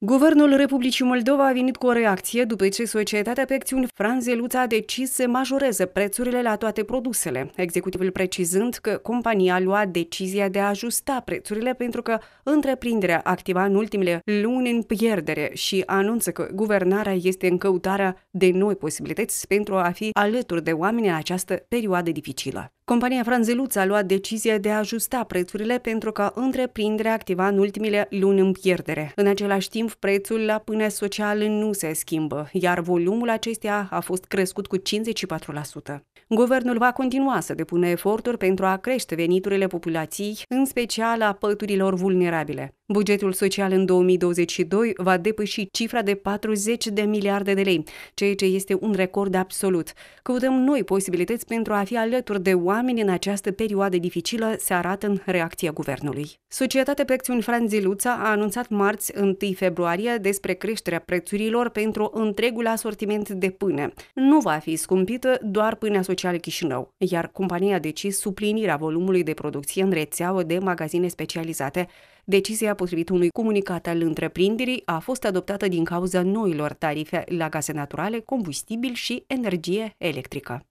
Guvernul Republicii Moldova a venit cu o reacție după ce Societatea pe acțiuni Franzeluța a decis să majoreze prețurile la toate produsele, executivul precizând că compania a luat decizia de a ajusta prețurile pentru că întreprinderea activa în ultimele luni în pierdere și anunță că guvernarea este în căutarea de noi posibilități pentru a fi alături de oameni în această perioadă dificilă. Compania Franzeluț a luat decizia de a ajusta prețurile pentru ca întreprinderea activa în ultimele luni în pierdere. În același timp, prețul la pâine social nu se schimbă, iar volumul acesteia a fost crescut cu 54%. Guvernul va continua să depună eforturi pentru a crește veniturile populației, în special a păturilor vulnerabile. Bugetul social în 2022 va depăși cifra de 40 de miliarde de lei, ceea ce este un record absolut. Căutăm noi posibilități pentru a fi alături de oameni în această perioadă dificilă, se arată în reacția guvernului. Societatea pe acțiuni Franzi a anunțat marți 1 februarie despre creșterea prețurilor pentru întregul asortiment de pâine. Nu va fi scumpită doar pâinea socială Chișinău, iar compania a decis suplinirea volumului de producție în rețeaua de magazine specializate. Decizia, potrivit unui comunicat al întreprinderii, a fost adoptată din cauza noilor tarife la gaze naturale, combustibil și energie electrică.